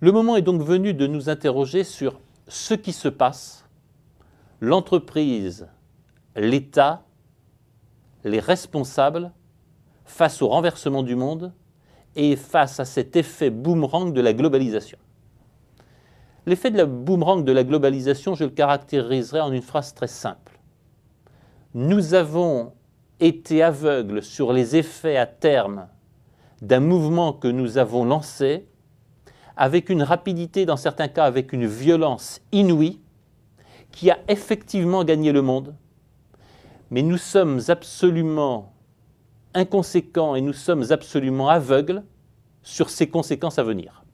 Le moment est donc venu de nous interroger sur ce qui se passe, l'entreprise, l'État, les responsables, face au renversement du monde et face à cet effet boomerang de la globalisation. L'effet de la boomerang de la globalisation, je le caractériserai en une phrase très simple. Nous avons été aveugles sur les effets à terme d'un mouvement que nous avons lancé avec une rapidité, dans certains cas avec une violence inouïe, qui a effectivement gagné le monde. Mais nous sommes absolument inconséquents et nous sommes absolument aveugles sur ses conséquences à venir.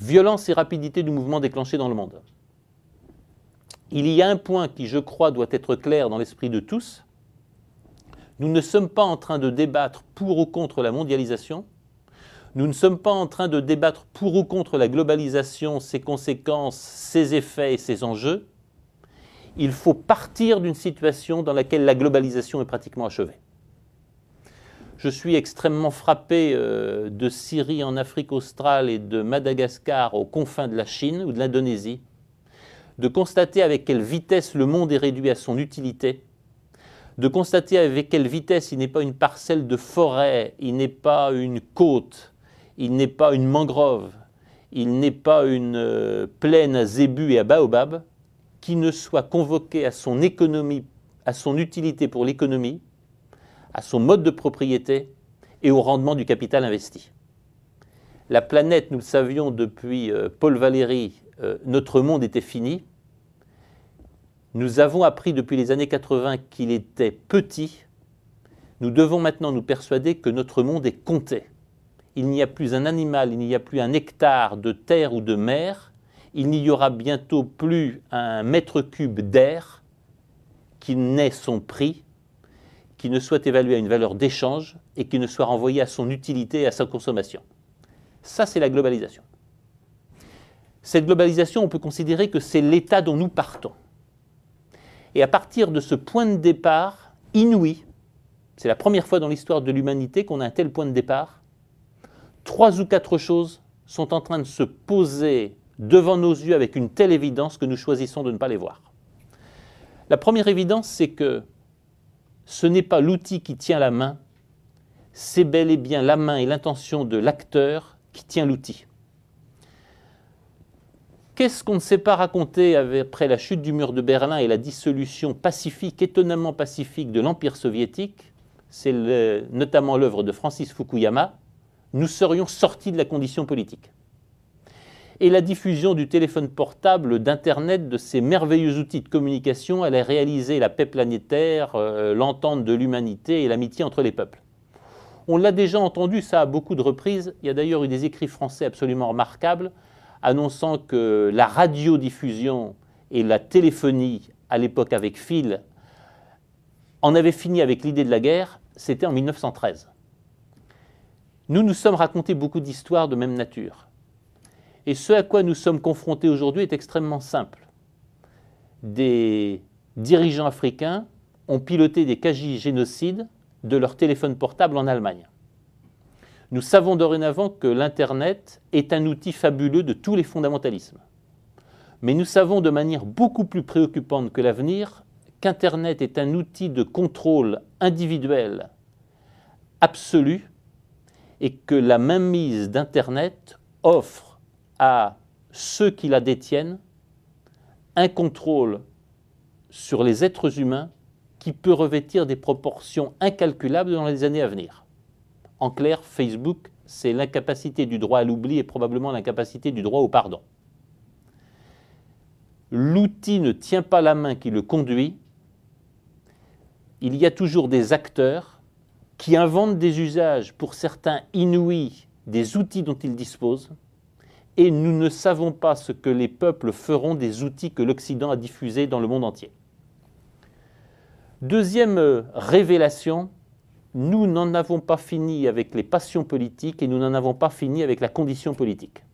Violence et rapidité du mouvement déclenché dans le monde. Il y a un point qui, je crois, doit être clair dans l'esprit de tous. Nous ne sommes pas en train de débattre pour ou contre la mondialisation. Nous ne sommes pas en train de débattre pour ou contre la globalisation, ses conséquences, ses effets et ses enjeux. Il faut partir d'une situation dans laquelle la globalisation est pratiquement achevée. Je suis extrêmement frappé euh, de Syrie en Afrique australe et de Madagascar aux confins de la Chine ou de l'Indonésie, de constater avec quelle vitesse le monde est réduit à son utilité, de constater avec quelle vitesse il n'est pas une parcelle de forêt, il n'est pas une côte, il n'est pas une mangrove, il n'est pas une euh, plaine à zébu et à baobab qui ne soit convoquée à son économie, à son utilité pour l'économie, à son mode de propriété et au rendement du capital investi. La planète, nous le savions depuis euh, Paul Valéry, euh, notre monde était fini. Nous avons appris depuis les années 80 qu'il était petit. Nous devons maintenant nous persuader que notre monde est compté il n'y a plus un animal, il n'y a plus un hectare de terre ou de mer, il n'y aura bientôt plus un mètre cube d'air qui n'ait son prix, qui ne soit évalué à une valeur d'échange et qui ne soit renvoyé à son utilité et à sa consommation. Ça, c'est la globalisation. Cette globalisation, on peut considérer que c'est l'état dont nous partons. Et à partir de ce point de départ inouï, c'est la première fois dans l'histoire de l'humanité qu'on a un tel point de départ, trois ou quatre choses sont en train de se poser devant nos yeux avec une telle évidence que nous choisissons de ne pas les voir. La première évidence, c'est que ce n'est pas l'outil qui tient la main, c'est bel et bien la main et l'intention de l'acteur qui tient l'outil. Qu'est-ce qu'on ne s'est pas raconté après la chute du mur de Berlin et la dissolution pacifique, étonnamment pacifique de l'Empire soviétique C'est notamment l'œuvre de Francis Fukuyama, nous serions sortis de la condition politique. Et la diffusion du téléphone portable, d'Internet, de ces merveilleux outils de communication allait réaliser la paix planétaire, euh, l'entente de l'humanité et l'amitié entre les peuples. On l'a déjà entendu ça à beaucoup de reprises. Il y a d'ailleurs eu des écrits français absolument remarquables annonçant que la radiodiffusion et la téléphonie, à l'époque avec fil, en avaient fini avec l'idée de la guerre. C'était en 1913. Nous nous sommes racontés beaucoup d'histoires de même nature. Et ce à quoi nous sommes confrontés aujourd'hui est extrêmement simple. Des dirigeants africains ont piloté des KJ génocides de leur téléphone portable en Allemagne. Nous savons dorénavant que l'Internet est un outil fabuleux de tous les fondamentalismes. Mais nous savons de manière beaucoup plus préoccupante que l'avenir qu'Internet est un outil de contrôle individuel absolu et que la mainmise d'Internet offre à ceux qui la détiennent un contrôle sur les êtres humains qui peut revêtir des proportions incalculables dans les années à venir. En clair, Facebook, c'est l'incapacité du droit à l'oubli et probablement l'incapacité du droit au pardon. L'outil ne tient pas la main qui le conduit. Il y a toujours des acteurs qui inventent des usages, pour certains inouïs, des outils dont ils disposent, et nous ne savons pas ce que les peuples feront des outils que l'Occident a diffusés dans le monde entier. Deuxième euh, révélation, nous n'en avons pas fini avec les passions politiques et nous n'en avons pas fini avec la condition politique.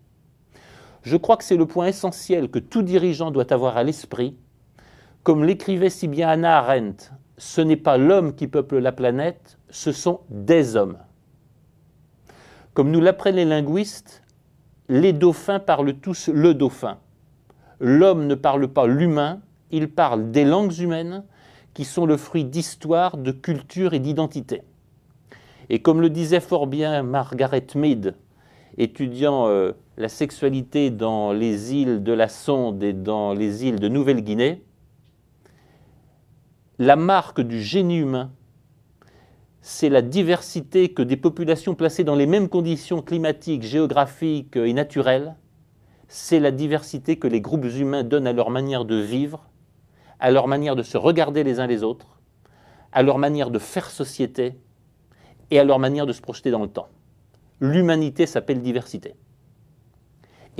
Je crois que c'est le point essentiel que tout dirigeant doit avoir à l'esprit. Comme l'écrivait si bien Anna Arendt ce n'est pas l'homme qui peuple la planète, ce sont des hommes. Comme nous l'apprennent les linguistes, les dauphins parlent tous le dauphin. L'homme ne parle pas l'humain, il parle des langues humaines qui sont le fruit d'histoire, de culture et d'identité. Et comme le disait fort bien Margaret Mead, étudiant euh, la sexualité dans les îles de la Sonde et dans les îles de Nouvelle-Guinée, la marque du génie humain, c'est la diversité que des populations placées dans les mêmes conditions climatiques, géographiques et naturelles, c'est la diversité que les groupes humains donnent à leur manière de vivre, à leur manière de se regarder les uns les autres, à leur manière de faire société et à leur manière de se projeter dans le temps. L'humanité s'appelle diversité.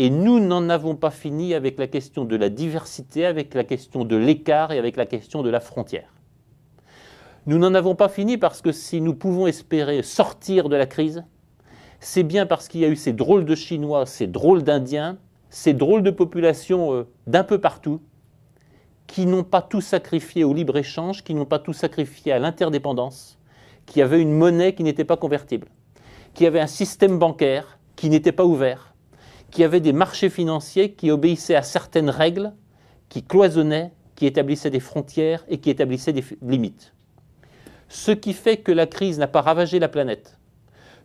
Et nous n'en avons pas fini avec la question de la diversité, avec la question de l'écart et avec la question de la frontière. Nous n'en avons pas fini parce que si nous pouvons espérer sortir de la crise, c'est bien parce qu'il y a eu ces drôles de Chinois, ces drôles d'Indiens, ces drôles de populations euh, d'un peu partout, qui n'ont pas tout sacrifié au libre-échange, qui n'ont pas tout sacrifié à l'interdépendance, qui avaient une monnaie qui n'était pas convertible, qui avaient un système bancaire qui n'était pas ouvert, qui avait des marchés financiers qui obéissaient à certaines règles, qui cloisonnaient, qui établissaient des frontières et qui établissaient des limites. Ce qui fait que la crise n'a pas ravagé la planète,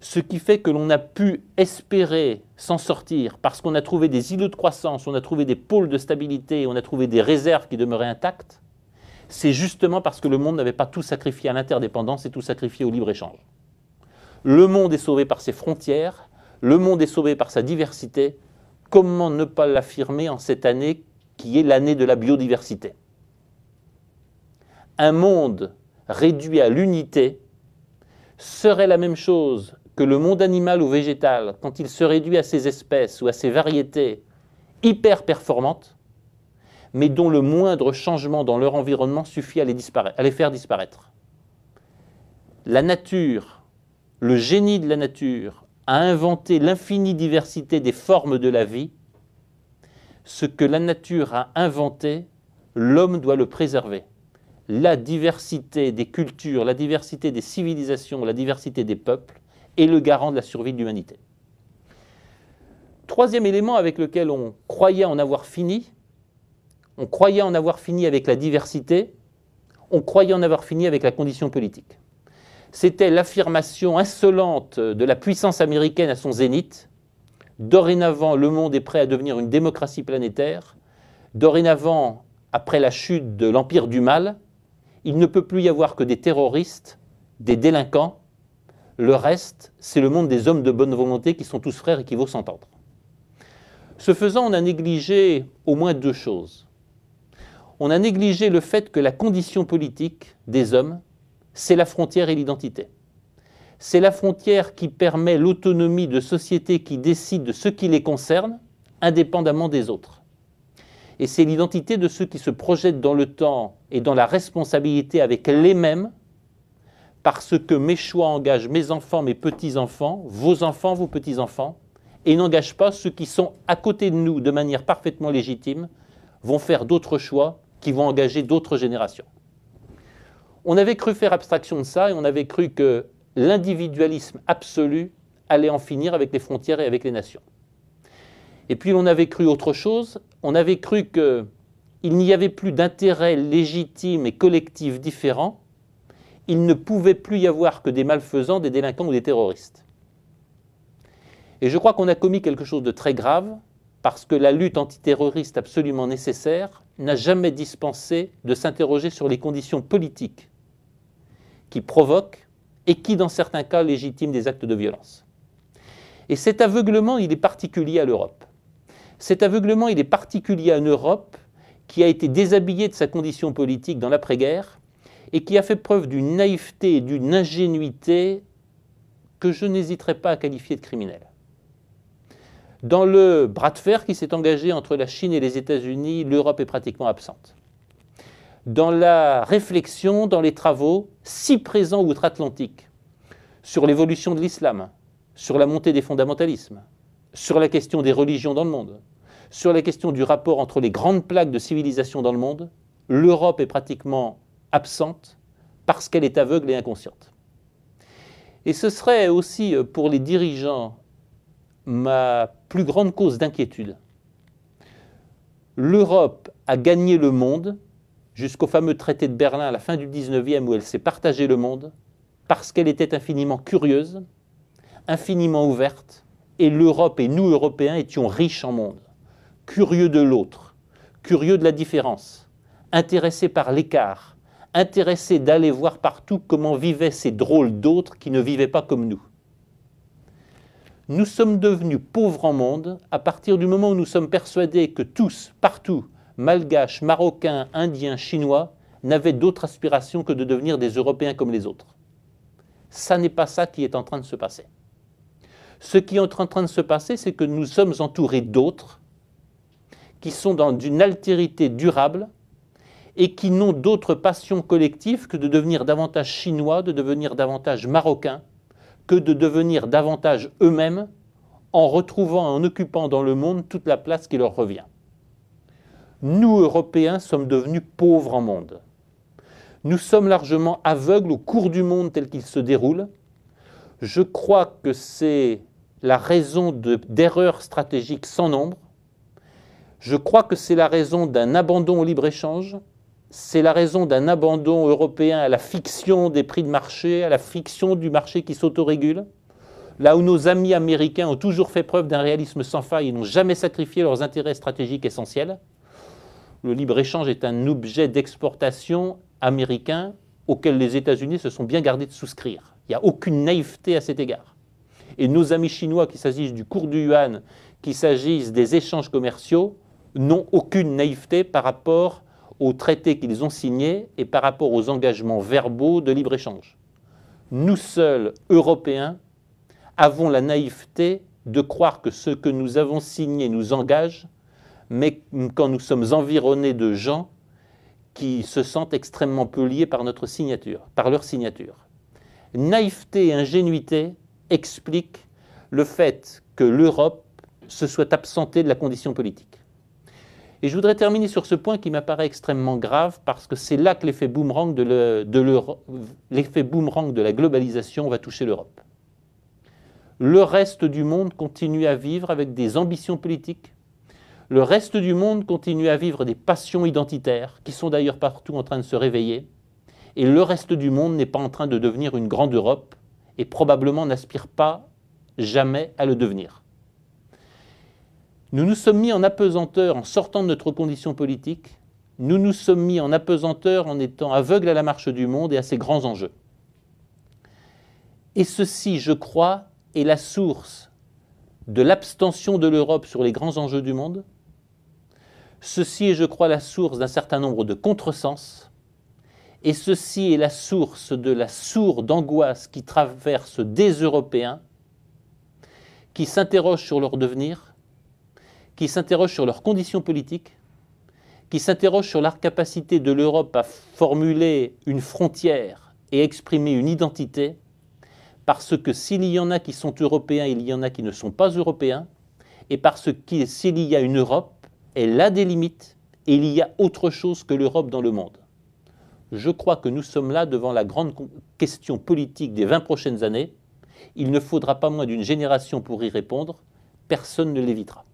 ce qui fait que l'on a pu espérer s'en sortir parce qu'on a trouvé des îlots de croissance, on a trouvé des pôles de stabilité, on a trouvé des réserves qui demeuraient intactes, c'est justement parce que le monde n'avait pas tout sacrifié à l'interdépendance et tout sacrifié au libre-échange. Le monde est sauvé par ses frontières le monde est sauvé par sa diversité. Comment ne pas l'affirmer en cette année qui est l'année de la biodiversité Un monde réduit à l'unité serait la même chose que le monde animal ou végétal, quand il se réduit à ses espèces ou à ses variétés hyper performantes, mais dont le moindre changement dans leur environnement suffit à les, à les faire disparaître. La nature, le génie de la nature, a inventé l'infinie diversité des formes de la vie, ce que la nature a inventé, l'homme doit le préserver. La diversité des cultures, la diversité des civilisations, la diversité des peuples est le garant de la survie de l'humanité. Troisième élément avec lequel on croyait en avoir fini, on croyait en avoir fini avec la diversité, on croyait en avoir fini avec la condition politique c'était l'affirmation insolente de la puissance américaine à son zénith. Dorénavant, le monde est prêt à devenir une démocratie planétaire. Dorénavant, après la chute de l'Empire du Mal, il ne peut plus y avoir que des terroristes, des délinquants. Le reste, c'est le monde des hommes de bonne volonté qui sont tous frères et qui vont s'entendre. Ce faisant, on a négligé au moins deux choses. On a négligé le fait que la condition politique des hommes c'est la frontière et l'identité. C'est la frontière qui permet l'autonomie de sociétés qui décident de ce qui les concerne, indépendamment des autres. Et c'est l'identité de ceux qui se projettent dans le temps et dans la responsabilité avec les mêmes, parce que mes choix engagent mes enfants, mes petits-enfants, vos enfants, vos petits-enfants, et n'engagent pas ceux qui sont à côté de nous de manière parfaitement légitime, vont faire d'autres choix qui vont engager d'autres générations. On avait cru faire abstraction de ça et on avait cru que l'individualisme absolu allait en finir avec les frontières et avec les nations. Et puis on avait cru autre chose, on avait cru qu'il n'y avait plus d'intérêts légitimes et collectifs différents. il ne pouvait plus y avoir que des malfaisants, des délinquants ou des terroristes. Et je crois qu'on a commis quelque chose de très grave, parce que la lutte antiterroriste absolument nécessaire n'a jamais dispensé de s'interroger sur les conditions politiques qui provoque et qui, dans certains cas, légitime des actes de violence. Et cet aveuglement, il est particulier à l'Europe. Cet aveuglement, il est particulier à une Europe qui a été déshabillée de sa condition politique dans l'après-guerre et qui a fait preuve d'une naïveté et d'une ingénuité que je n'hésiterai pas à qualifier de criminelle. Dans le bras de fer qui s'est engagé entre la Chine et les États-Unis, l'Europe est pratiquement absente dans la réflexion, dans les travaux, si présents outre-Atlantique, sur l'évolution de l'islam, sur la montée des fondamentalismes, sur la question des religions dans le monde, sur la question du rapport entre les grandes plaques de civilisation dans le monde, l'Europe est pratiquement absente parce qu'elle est aveugle et inconsciente. Et ce serait aussi euh, pour les dirigeants ma plus grande cause d'inquiétude. L'Europe a gagné le monde jusqu'au fameux traité de Berlin à la fin du 19e où elle s'est partagée le monde, parce qu'elle était infiniment curieuse, infiniment ouverte, et l'Europe et nous, Européens, étions riches en monde, curieux de l'autre, curieux de la différence, intéressés par l'écart, intéressés d'aller voir partout comment vivaient ces drôles d'autres qui ne vivaient pas comme nous. Nous sommes devenus pauvres en monde à partir du moment où nous sommes persuadés que tous, partout, malgaches, marocains, indiens, chinois, n'avaient d'autre aspiration que de devenir des Européens comme les autres. Ça n'est pas ça qui est en train de se passer. Ce qui est en train de se passer, c'est que nous sommes entourés d'autres qui sont dans une altérité durable et qui n'ont d'autre passion collective que de devenir davantage chinois, de devenir davantage marocains, que de devenir davantage eux-mêmes en retrouvant en occupant dans le monde toute la place qui leur revient nous, Européens, sommes devenus pauvres en monde. Nous sommes largement aveugles au cours du monde tel qu'il se déroule. Je crois que c'est la raison d'erreurs stratégiques sans nombre. Je crois que c'est la raison d'un abandon au libre-échange. C'est la raison d'un abandon européen à la fiction des prix de marché, à la fiction du marché qui s'autorégule. Là où nos amis américains ont toujours fait preuve d'un réalisme sans faille et n'ont jamais sacrifié leurs intérêts stratégiques essentiels le libre-échange est un objet d'exportation américain auquel les États-Unis se sont bien gardés de souscrire. Il n'y a aucune naïveté à cet égard. Et nos amis chinois, qu'il s'agisse du cours du yuan, qu'il s'agisse des échanges commerciaux, n'ont aucune naïveté par rapport aux traités qu'ils ont signés et par rapport aux engagements verbaux de libre-échange. Nous seuls, Européens, avons la naïveté de croire que ce que nous avons signé nous engage mais quand nous sommes environnés de gens qui se sentent extrêmement peu liés par notre signature, par leur signature. Naïveté et ingénuité expliquent le fait que l'Europe se soit absentée de la condition politique. Et je voudrais terminer sur ce point qui m'apparaît extrêmement grave parce que c'est là que l'effet boomerang de, boomerang de la globalisation va toucher l'Europe. Le reste du monde continue à vivre avec des ambitions politiques le reste du monde continue à vivre des passions identitaires, qui sont d'ailleurs partout en train de se réveiller, et le reste du monde n'est pas en train de devenir une grande Europe, et probablement n'aspire pas jamais à le devenir. Nous nous sommes mis en apesanteur en sortant de notre condition politique, nous nous sommes mis en apesanteur en étant aveugles à la marche du monde et à ses grands enjeux. Et ceci, je crois, est la source de l'abstention de l'Europe sur les grands enjeux du monde, Ceci est, je crois, la source d'un certain nombre de contresens, et ceci est la source de la sourde angoisse qui traverse des Européens qui s'interrogent sur leur devenir, qui s'interrogent sur leurs conditions politiques, qui s'interrogent sur la capacité de l'Europe à formuler une frontière et exprimer une identité, parce que s'il y en a qui sont européens, il y en a qui ne sont pas européens, et parce que s'il y a une Europe, elle a des limites et il y a autre chose que l'Europe dans le monde. Je crois que nous sommes là devant la grande question politique des 20 prochaines années. Il ne faudra pas moins d'une génération pour y répondre. Personne ne l'évitera.